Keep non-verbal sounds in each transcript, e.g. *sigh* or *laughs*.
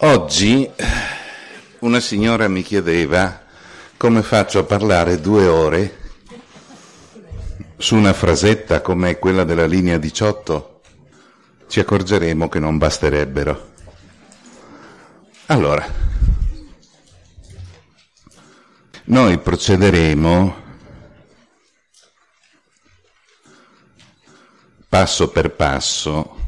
Oggi una signora mi chiedeva come faccio a parlare due ore su una frasetta come quella della linea 18. Ci accorgeremo che non basterebbero. Allora, noi procederemo passo per passo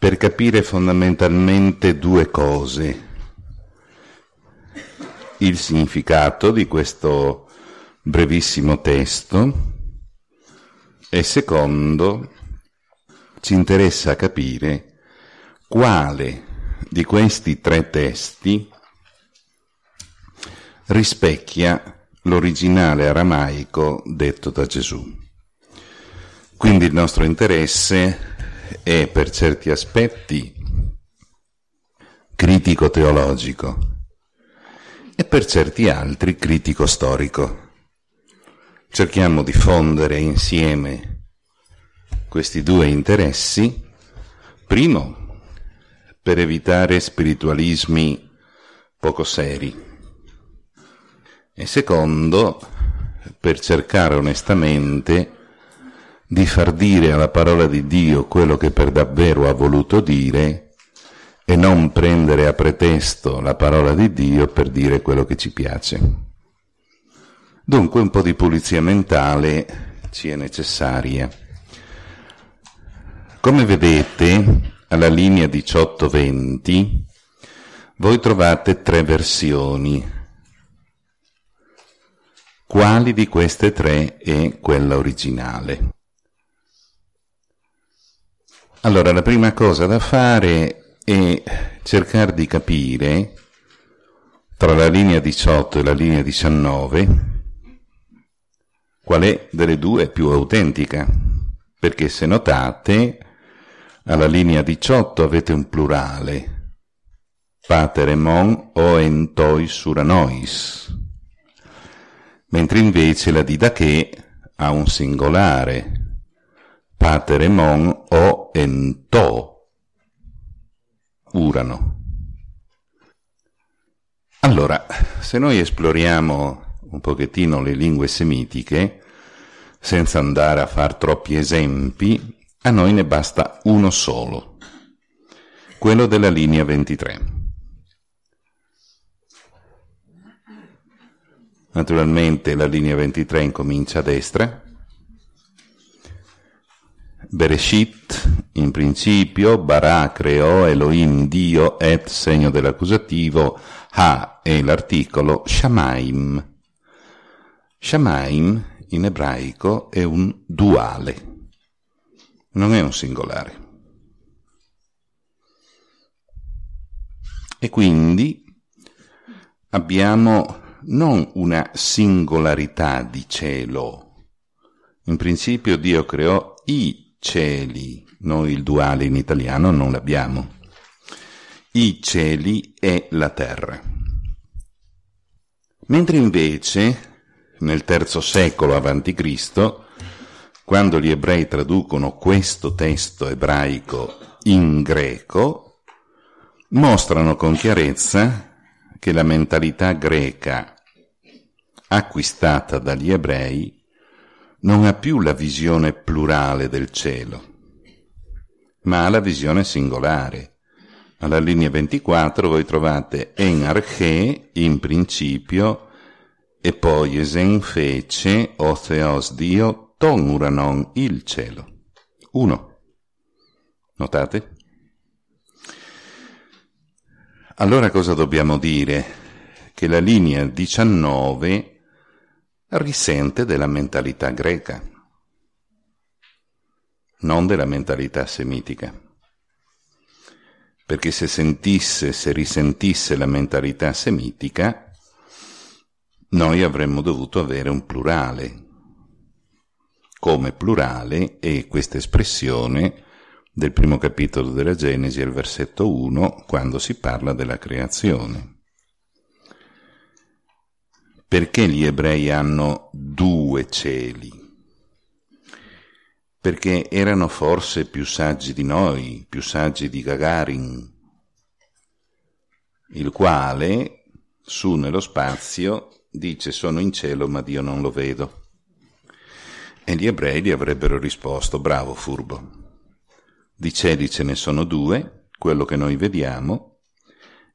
per capire fondamentalmente due cose. Il significato di questo brevissimo testo e secondo ci interessa capire quale di questi tre testi rispecchia l'originale aramaico detto da Gesù. Quindi il nostro interesse è per certi aspetti critico teologico e per certi altri critico storico. Cerchiamo di fondere insieme questi due interessi, primo per evitare spiritualismi poco seri e secondo per cercare onestamente di far dire alla parola di Dio quello che per davvero ha voluto dire e non prendere a pretesto la parola di Dio per dire quello che ci piace. Dunque un po' di pulizia mentale ci è necessaria. Come vedete, alla linea 18-20, voi trovate tre versioni. Quali di queste tre è quella originale? Allora, la prima cosa da fare è cercare di capire tra la linea 18 e la linea 19 qual è delle due più autentica, perché se notate alla linea 18 avete un plurale, pater emon oentois suranois, mentre invece la didache ha un singolare, Pateremon o Ento, Urano. Allora, se noi esploriamo un pochettino le lingue semitiche, senza andare a far troppi esempi, a noi ne basta uno solo, quello della linea 23. Naturalmente la linea 23 incomincia a destra, Bereshit, in principio, Barà creò Elohim Dio, et segno dell'accusativo, ha e l'articolo Shamaim. Shamaim in ebraico è un duale, non è un singolare. E quindi abbiamo non una singolarità di cielo. In principio Dio creò i cieli, noi il duale in italiano non l'abbiamo. I cieli e la terra. Mentre invece, nel terzo secolo a.C., quando gli ebrei traducono questo testo ebraico in greco, mostrano con chiarezza che la mentalità greca acquistata dagli ebrei non ha più la visione plurale del cielo, ma ha la visione singolare. Alla linea 24 voi trovate en arche, in principio, e poi esen fece, o theos Dio, ton uranon, il cielo. Uno. Notate? Allora cosa dobbiamo dire? Che la linea 19 risente della mentalità greca, non della mentalità semitica. Perché se sentisse, se risentisse la mentalità semitica, noi avremmo dovuto avere un plurale. Come plurale è questa espressione del primo capitolo della Genesi al versetto 1, quando si parla della creazione. Perché gli ebrei hanno due cieli? Perché erano forse più saggi di noi, più saggi di Gagarin, il quale, su nello spazio, dice sono in cielo ma Dio non lo vedo. E gli ebrei gli avrebbero risposto, bravo furbo, di cieli ce ne sono due, quello che noi vediamo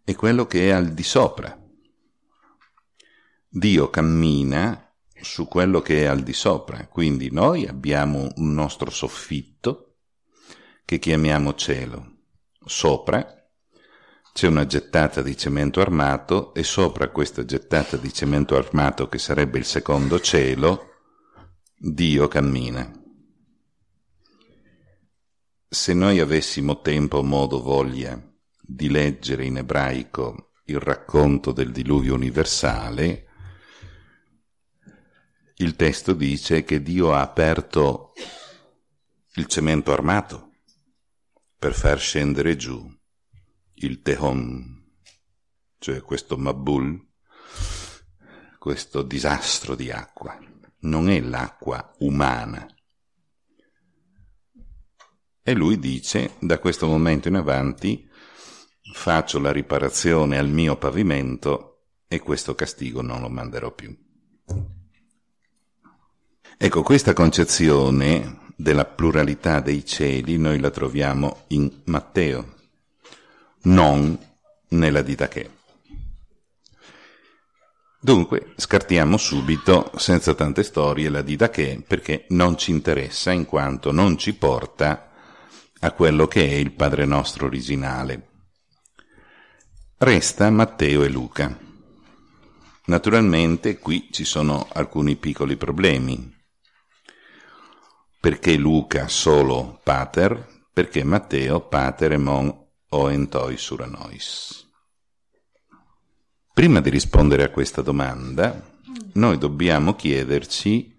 e quello che è al di sopra. Dio cammina su quello che è al di sopra, quindi noi abbiamo un nostro soffitto che chiamiamo cielo. Sopra c'è una gettata di cemento armato e sopra questa gettata di cemento armato, che sarebbe il secondo cielo, Dio cammina. Se noi avessimo tempo, modo, voglia di leggere in ebraico il racconto del diluvio universale, il testo dice che Dio ha aperto il cemento armato per far scendere giù il Tehom, cioè questo Mabul, questo disastro di acqua. Non è l'acqua umana. E lui dice, da questo momento in avanti faccio la riparazione al mio pavimento e questo castigo non lo manderò più. Ecco, questa concezione della pluralità dei cieli noi la troviamo in Matteo, non nella Didache. Dunque, scartiamo subito, senza tante storie, la Didache perché non ci interessa in quanto non ci porta a quello che è il Padre nostro originale. Resta Matteo e Luca. Naturalmente qui ci sono alcuni piccoli problemi, perché Luca solo pater? Perché Matteo pater emon oentoi suranois? Prima di rispondere a questa domanda, noi dobbiamo chiederci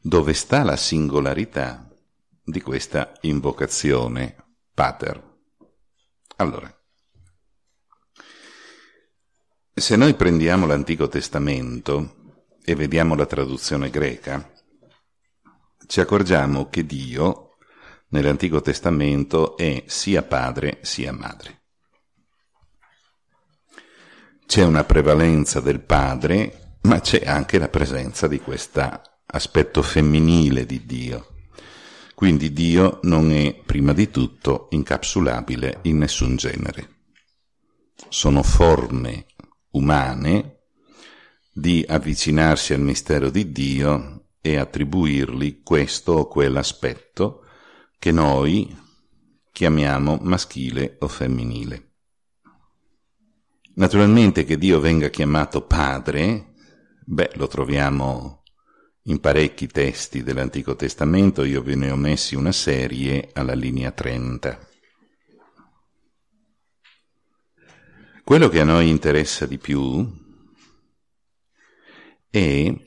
dove sta la singolarità di questa invocazione pater. Allora, se noi prendiamo l'Antico Testamento e vediamo la traduzione greca, ci accorgiamo che Dio nell'Antico Testamento è sia padre sia madre. C'è una prevalenza del padre, ma c'è anche la presenza di questo aspetto femminile di Dio. Quindi Dio non è prima di tutto incapsulabile in nessun genere. Sono forme umane di avvicinarsi al mistero di Dio e attribuirgli questo o quell'aspetto che noi chiamiamo maschile o femminile. Naturalmente che Dio venga chiamato Padre, beh, lo troviamo in parecchi testi dell'Antico Testamento, io ve ne ho messi una serie alla linea 30. Quello che a noi interessa di più è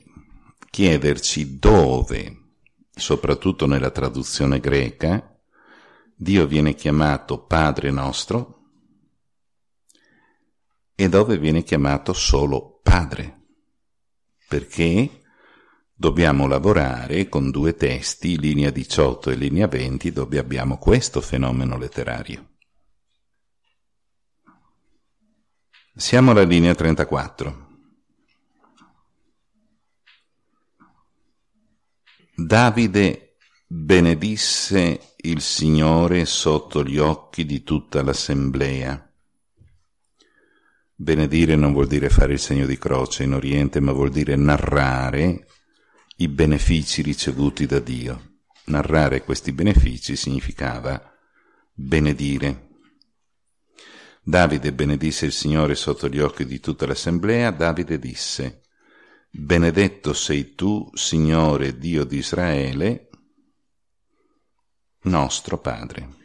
chiederci dove, soprattutto nella traduzione greca, Dio viene chiamato Padre nostro e dove viene chiamato solo Padre, perché dobbiamo lavorare con due testi, linea 18 e linea 20, dove abbiamo questo fenomeno letterario. Siamo alla linea 34. Davide benedisse il Signore sotto gli occhi di tutta l'assemblea. Benedire non vuol dire fare il segno di croce in Oriente, ma vuol dire narrare i benefici ricevuti da Dio. Narrare questi benefici significava benedire. Davide benedisse il Signore sotto gli occhi di tutta l'assemblea, Davide disse, benedetto sei tu, Signore Dio di Israele, nostro Padre.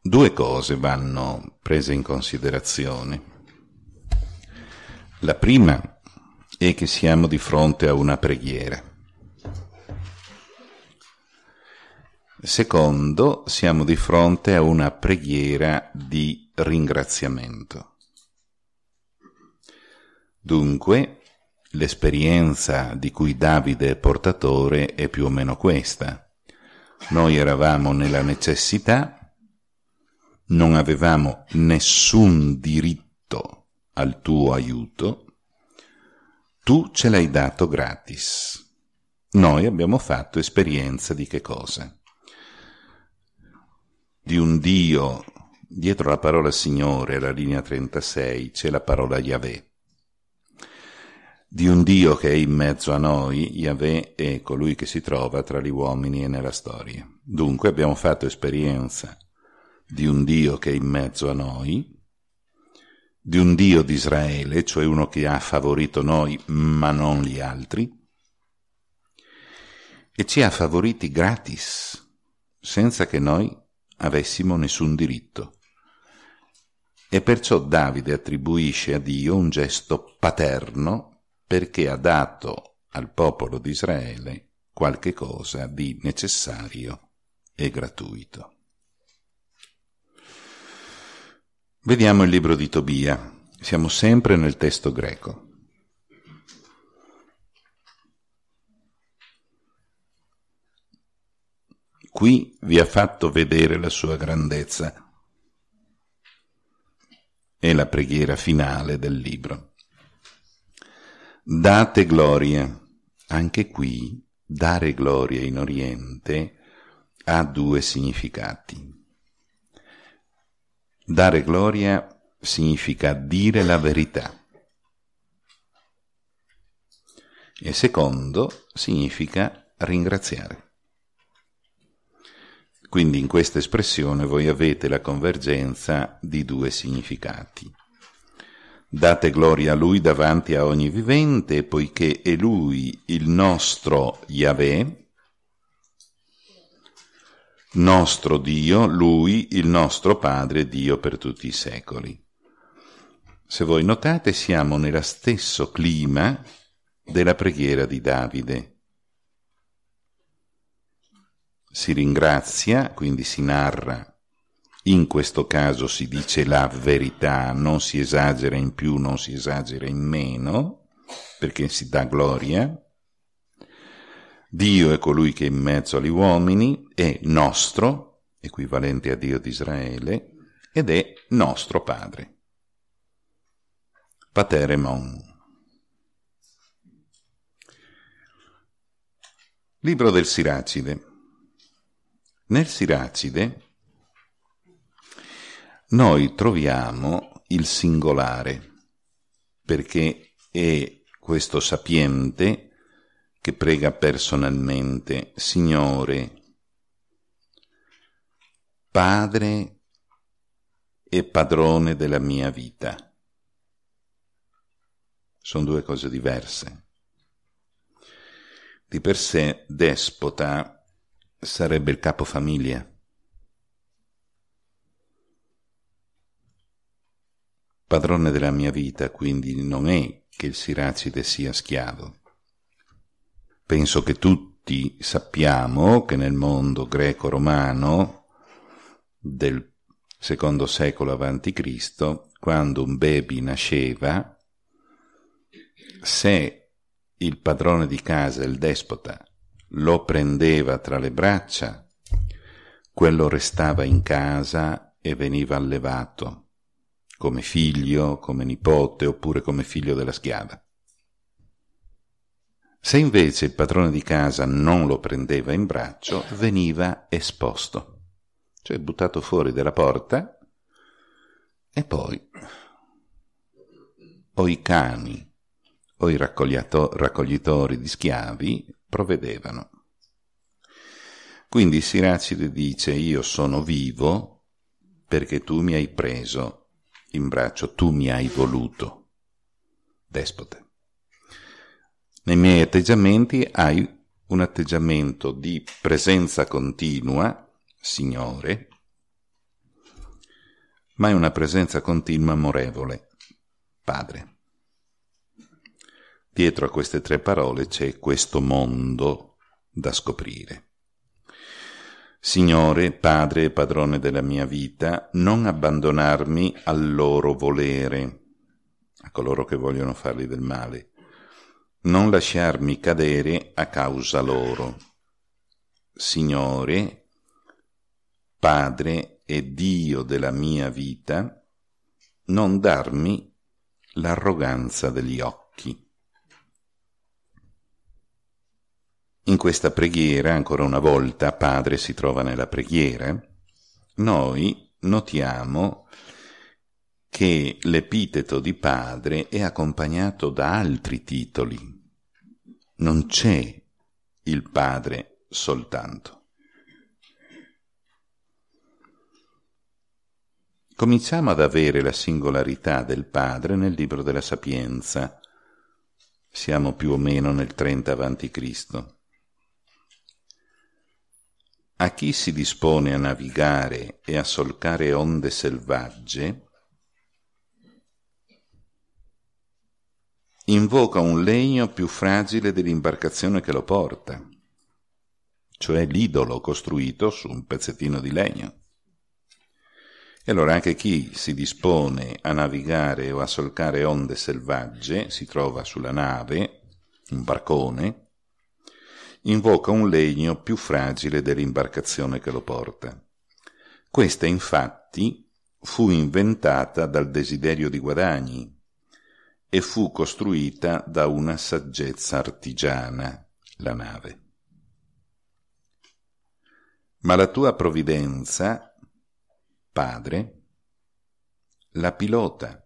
Due cose vanno prese in considerazione. La prima è che siamo di fronte a una preghiera. Secondo, siamo di fronte a una preghiera di ringraziamento. Dunque, l'esperienza di cui Davide è portatore è più o meno questa. Noi eravamo nella necessità, non avevamo nessun diritto al tuo aiuto, tu ce l'hai dato gratis. Noi abbiamo fatto esperienza di che cosa? Di un Dio, dietro la parola Signore, alla linea 36, c'è la parola Yahweh di un Dio che è in mezzo a noi, Yahweh è colui che si trova tra gli uomini e nella storia. Dunque abbiamo fatto esperienza di un Dio che è in mezzo a noi, di un Dio di Israele, cioè uno che ha favorito noi ma non gli altri, e ci ha favoriti gratis, senza che noi avessimo nessun diritto. E perciò Davide attribuisce a Dio un gesto paterno perché ha dato al popolo di Israele qualche cosa di necessario e gratuito. Vediamo il libro di Tobia. Siamo sempre nel testo greco. Qui vi ha fatto vedere la sua grandezza. È la preghiera finale del libro. Date gloria. Anche qui dare gloria in Oriente ha due significati. Dare gloria significa dire la verità. E secondo significa ringraziare. Quindi in questa espressione voi avete la convergenza di due significati. Date gloria a Lui davanti a ogni vivente, poiché è Lui il nostro Yahweh, nostro Dio, Lui il nostro Padre, Dio per tutti i secoli. Se voi notate siamo nello stesso clima della preghiera di Davide. Si ringrazia, quindi si narra in questo caso si dice la verità, non si esagera in più, non si esagera in meno, perché si dà gloria. Dio è colui che è in mezzo agli uomini, è nostro, equivalente a Dio di Israele, ed è nostro Padre. Pateremon. Libro del Siracide. Nel Siracide noi troviamo il singolare, perché è questo sapiente che prega personalmente, Signore, Padre e padrone della mia vita. Sono due cose diverse. Di per sé despota sarebbe il capofamiglia padrone della mia vita, quindi non è che il Siracide sia schiavo. Penso che tutti sappiamo che nel mondo greco-romano del secondo secolo a.C., quando un baby nasceva, se il padrone di casa, il despota, lo prendeva tra le braccia, quello restava in casa e veniva allevato come figlio, come nipote oppure come figlio della schiava. Se invece il padrone di casa non lo prendeva in braccio, veniva esposto, cioè buttato fuori dalla porta e poi o i cani o i raccoglitori di schiavi provvedevano. Quindi Siracide dice io sono vivo perché tu mi hai preso in braccio, tu mi hai voluto. Despote. Nei miei atteggiamenti hai un atteggiamento di presenza continua, Signore, ma è una presenza continua amorevole, Padre. Dietro a queste tre parole c'è questo mondo da scoprire. Signore, Padre e Padrone della mia vita, non abbandonarmi al loro volere, a coloro che vogliono fargli del male, non lasciarmi cadere a causa loro. Signore, Padre e Dio della mia vita, non darmi l'arroganza degli occhi. In questa preghiera, ancora una volta, Padre si trova nella preghiera, noi notiamo che l'epiteto di Padre è accompagnato da altri titoli. Non c'è il Padre soltanto. Cominciamo ad avere la singolarità del Padre nel libro della Sapienza. Siamo più o meno nel 30 a.C. A chi si dispone a navigare e a solcare onde selvagge, invoca un legno più fragile dell'imbarcazione che lo porta, cioè l'idolo costruito su un pezzettino di legno. E allora anche chi si dispone a navigare o a solcare onde selvagge si trova sulla nave, un barcone, invoca un legno più fragile dell'imbarcazione che lo porta. Questa, infatti, fu inventata dal desiderio di guadagni e fu costruita da una saggezza artigiana, la nave. Ma la tua provvidenza, padre, la pilota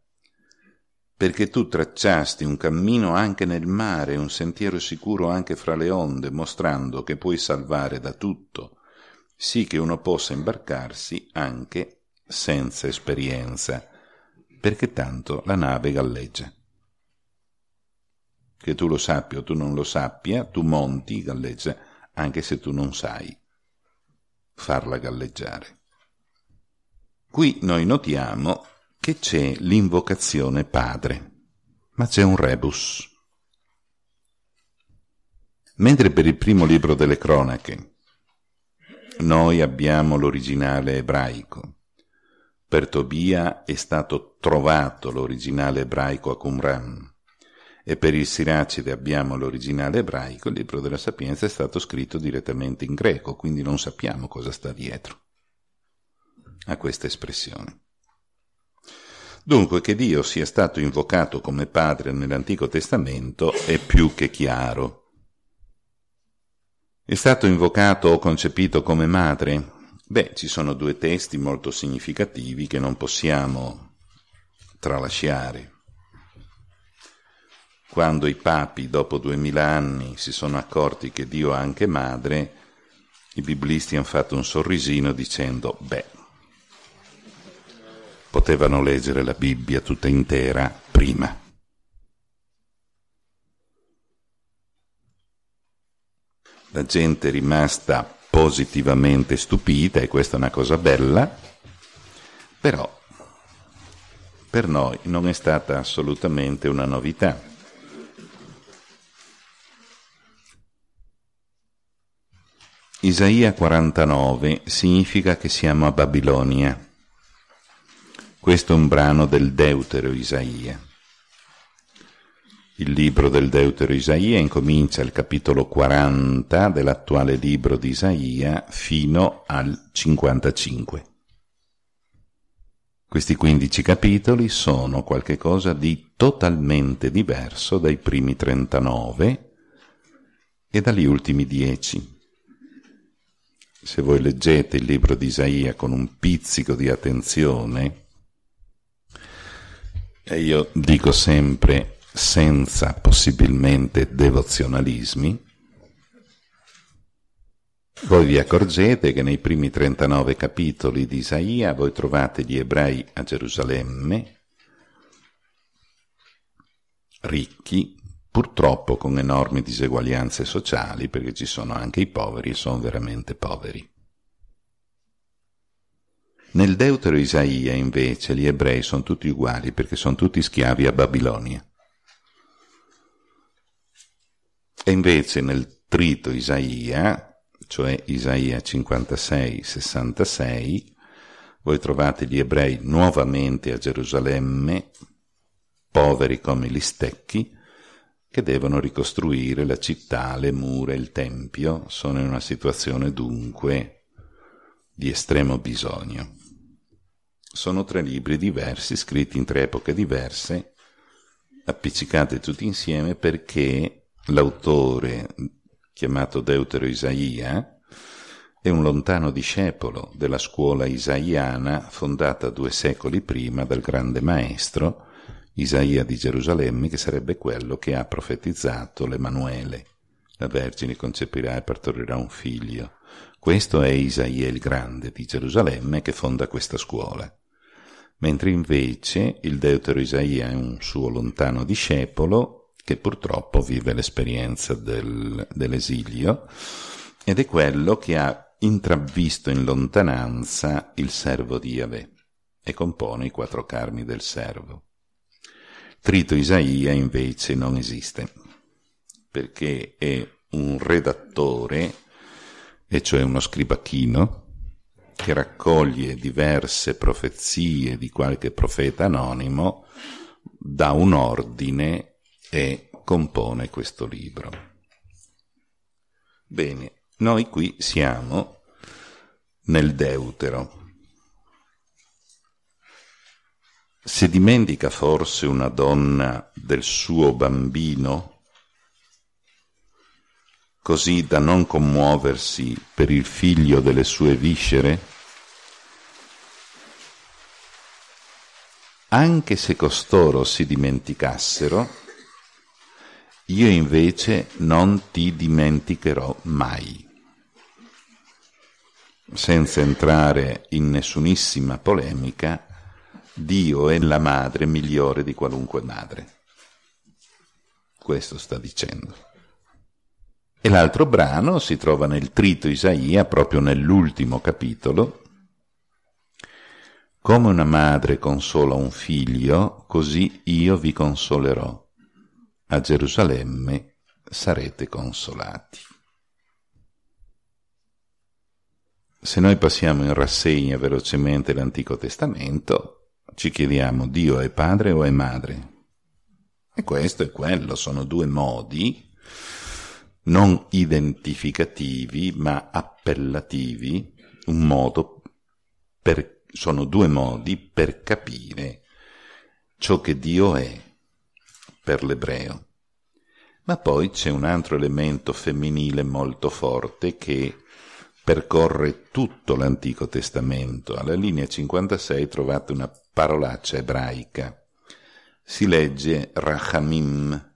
perché tu tracciasti un cammino anche nel mare, un sentiero sicuro anche fra le onde, mostrando che puoi salvare da tutto, sì che uno possa imbarcarsi anche senza esperienza, perché tanto la nave galleggia. Che tu lo sappia o tu non lo sappia, tu monti, galleggia, anche se tu non sai farla galleggiare. Qui noi notiamo che c'è l'invocazione padre, ma c'è un rebus. Mentre per il primo libro delle cronache noi abbiamo l'originale ebraico, per Tobia è stato trovato l'originale ebraico a Qumran e per il Siracide abbiamo l'originale ebraico, il libro della Sapienza è stato scritto direttamente in greco, quindi non sappiamo cosa sta dietro a questa espressione. Dunque che Dio sia stato invocato come padre nell'Antico Testamento è più che chiaro. È stato invocato o concepito come madre? Beh, ci sono due testi molto significativi che non possiamo tralasciare. Quando i papi, dopo duemila anni, si sono accorti che Dio ha anche madre, i biblisti hanno fatto un sorrisino dicendo, beh, potevano leggere la Bibbia tutta intera prima. La gente è rimasta positivamente stupita e questa è una cosa bella, però per noi non è stata assolutamente una novità. Isaia 49 significa che siamo a Babilonia. Questo è un brano del Deutero Isaia. Il libro del Deutero Isaia incomincia il capitolo 40 dell'attuale libro di Isaia fino al 55. Questi 15 capitoli sono qualcosa di totalmente diverso dai primi 39 e dagli ultimi 10. Se voi leggete il libro di Isaia con un pizzico di attenzione, e io dico sempre senza possibilmente devozionalismi, voi vi accorgete che nei primi 39 capitoli di Isaia voi trovate gli ebrei a Gerusalemme, ricchi, purtroppo con enormi diseguaglianze sociali, perché ci sono anche i poveri e sono veramente poveri. Nel Deutero Isaia, invece, gli ebrei sono tutti uguali perché sono tutti schiavi a Babilonia. E invece nel Trito Isaia, cioè Isaia 56-66, voi trovate gli ebrei nuovamente a Gerusalemme, poveri come gli stecchi, che devono ricostruire la città, le mura, il tempio, sono in una situazione dunque di estremo bisogno sono tre libri diversi, scritti in tre epoche diverse, appiccicati tutti insieme perché l'autore, chiamato Deutero Isaia, è un lontano discepolo della scuola isaiana fondata due secoli prima dal grande maestro Isaia di Gerusalemme, che sarebbe quello che ha profetizzato l'Emanuele. La Vergine concepirà e partorirà un figlio. Questo è Isaia il Grande di Gerusalemme che fonda questa scuola mentre invece il deutero Isaia è un suo lontano discepolo che purtroppo vive l'esperienza del, dell'esilio ed è quello che ha intravisto in lontananza il servo di Yahweh e compone i quattro carmi del servo. Trito Isaia invece non esiste perché è un redattore, e cioè uno scribacchino, che raccoglie diverse profezie di qualche profeta anonimo, dà un ordine e compone questo libro. Bene, noi qui siamo nel Deutero. Se dimentica forse una donna del suo bambino? così da non commuoversi per il figlio delle sue viscere? Anche se costoro si dimenticassero, io invece non ti dimenticherò mai. Senza entrare in nessunissima polemica, Dio è la madre migliore di qualunque madre. Questo sta dicendo. E l'altro brano si trova nel Trito Isaia, proprio nell'ultimo capitolo. Come una madre consola un figlio, così io vi consolerò. A Gerusalemme sarete consolati. Se noi passiamo in rassegna velocemente l'Antico Testamento, ci chiediamo Dio è padre o è madre? E questo e quello sono due modi non identificativi ma appellativi, un modo per, sono due modi per capire ciò che Dio è per l'ebreo. Ma poi c'è un altro elemento femminile molto forte che percorre tutto l'Antico Testamento. Alla linea 56 trovate una parolaccia ebraica. Si legge Rachamim,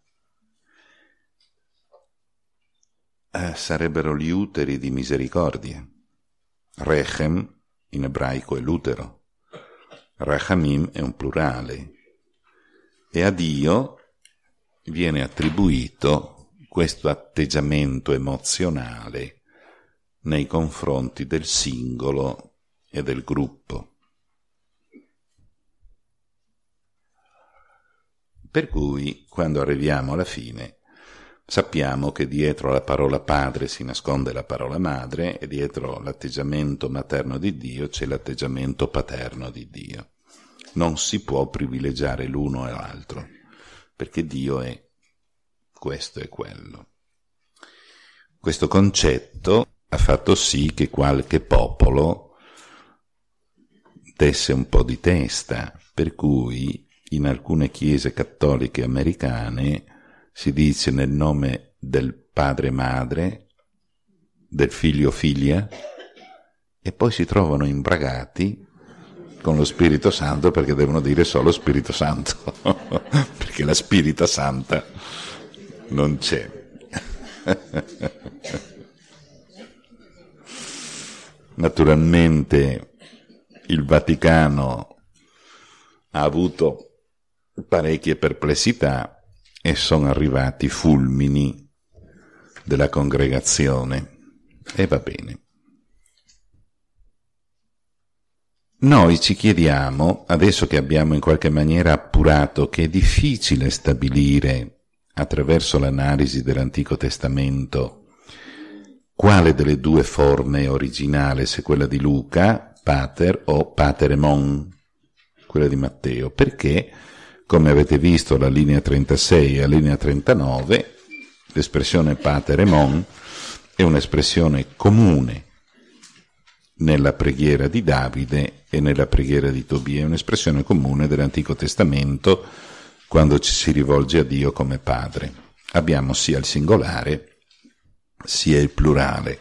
eh, sarebbero gli uteri di misericordia. Rechem in ebraico è l'utero, Rachamim è un plurale. E a Dio viene attribuito questo atteggiamento emozionale nei confronti del singolo e del gruppo. Per cui, quando arriviamo alla fine, Sappiamo che dietro la parola padre si nasconde la parola madre e dietro l'atteggiamento materno di Dio c'è l'atteggiamento paterno di Dio. Non si può privilegiare l'uno e l'altro, perché Dio è questo e quello. Questo concetto ha fatto sì che qualche popolo desse un po' di testa, per cui in alcune chiese cattoliche americane si dice nel nome del padre madre, del figlio figlia, e poi si trovano imbragati con lo Spirito Santo perché devono dire solo Spirito Santo, *laughs* perché la Spirita Santa non c'è. Naturalmente il Vaticano ha avuto parecchie perplessità e sono arrivati fulmini della congregazione e va bene. Noi ci chiediamo, adesso che abbiamo in qualche maniera appurato che è difficile stabilire attraverso l'analisi dell'Antico Testamento quale delle due forme è originale, se quella di Luca, pater o pateremon, quella di Matteo, perché come avete visto, la linea 36 e la linea 39, l'espressione Pater pateremon, è un'espressione comune nella preghiera di Davide e nella preghiera di Tobia, è un'espressione comune dell'Antico Testamento quando ci si rivolge a Dio come Padre. Abbiamo sia il singolare sia il plurale,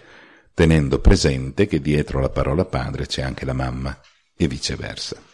tenendo presente che dietro la parola padre c'è anche la mamma e viceversa.